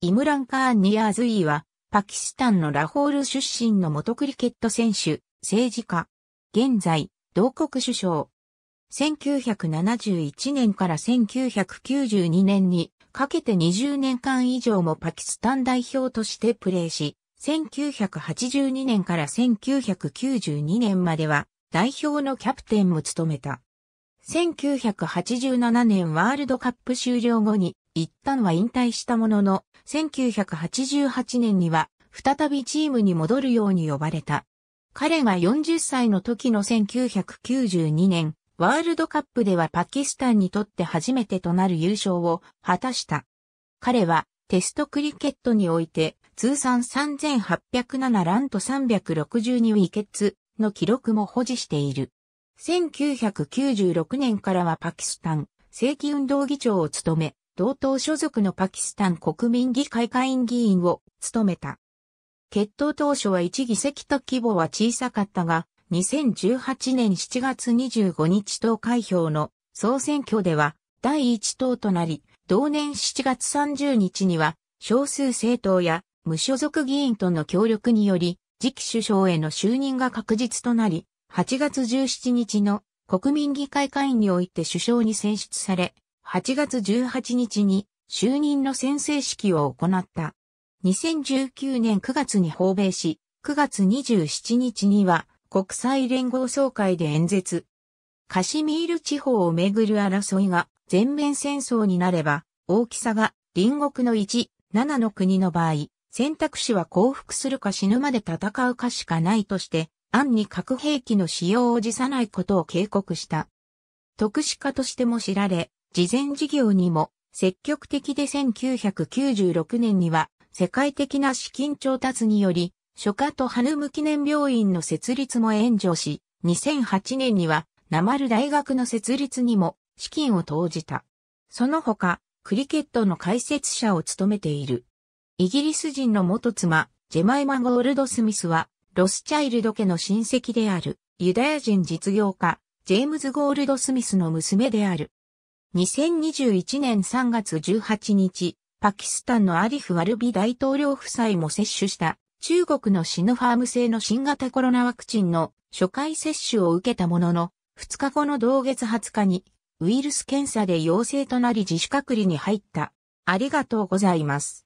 イムラン・カーン・ニアーズイーは、パキスタンのラホール出身の元クリケット選手、政治家。現在、同国首相。1971年から1992年にかけて20年間以上もパキスタン代表としてプレーし、1982年から1992年までは代表のキャプテンも務めた。1987年ワールドカップ終了後に一旦は引退したものの、1988年には再びチームに戻るように呼ばれた。彼が40歳の時の1992年、ワールドカップではパキスタンにとって初めてとなる優勝を果たした。彼はテストクリケットにおいて通算3807ランと362ウィケツの記録も保持している。1996年からはパキスタン正規運動議長を務め、同党所属のパキスタン国民議会会員議員を務めた。決闘当初は1議席と規模は小さかったが、2018年7月25日投開票の総選挙では第一党となり、同年7月30日には少数政党や無所属議員との協力により、次期首相への就任が確実となり、8月17日の国民議会会員において首相に選出され、8月18日に就任の宣誓式を行った。2019年9月に訪米し、9月27日には国際連合総会で演説。カシミール地方をめぐる争いが全面戦争になれば、大きさが隣国の1、7の国の場合、選択肢は降伏するか死ぬまで戦うかしかないとして、暗に核兵器の使用を辞さないことを警告した。特殊化としても知られ、事前事業にも積極的で1996年には世界的な資金調達により、初夏とハヌム記念病院の設立も援助し、2008年には、ナマル大学の設立にも資金を投じた。その他、クリケットの解説者を務めている。イギリス人の元妻、ジェマイマ・ゴールドスミスは、ロスチャイルド家の親戚である、ユダヤ人実業家、ジェームズ・ゴールドスミスの娘である。2021年3月18日、パキスタンのアリフ・ワルビ大統領夫妻も接種した中国のシノファーム製の新型コロナワクチンの初回接種を受けたものの、2日後の同月20日にウイルス検査で陽性となり自主隔離に入った。ありがとうございます。